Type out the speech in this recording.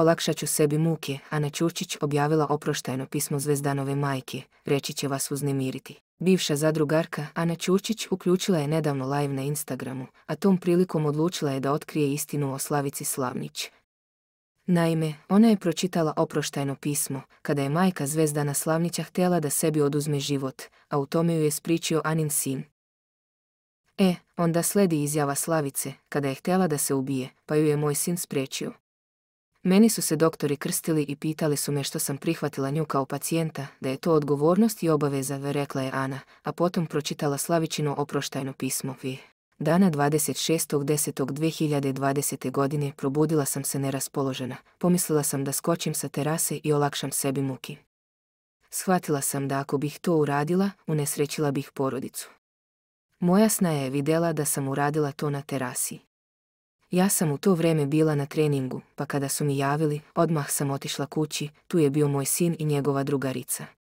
Olakšat ću sebi muke, Ana Ćurčić objavila oproštajno pismo Zvezdanove majke, reći će vas uznemiriti. Bivša zadrugarka Ana Ćurčić uključila je nedavno live na Instagramu, a tom prilikom odlučila je da otkrije istinu o Slavici Slavnić. Naime, ona je pročitala oproštajno pismo, kada je majka Zvezdana Slavnića htjela da sebi oduzme život, a u tome ju je spričio Anin sin. E, onda sledi izjava Slavice, kada je htjela da se ubije, pa ju je moj sin spriječio. Meni su se doktori krstili i pitali su me što sam prihvatila nju kao pacijenta, da je to odgovornost i obaveza, rekla je Ana, a potom pročitala Slavičino oproštajno pismo vi. Dana 26.10.2020. godine probudila sam se neraspoložena. Pomislila sam da skočim sa terase i olakšam sebi muki. Shvatila sam da ako bih to uradila, unesrećila bih porodicu. Moja snaja je videla da sam uradila to na terasi. Ja sam u to vrijeme bila na treningu, pa kada su mi javili, odmah sam otišla kući, tu je bio moj sin i njegova drugarica.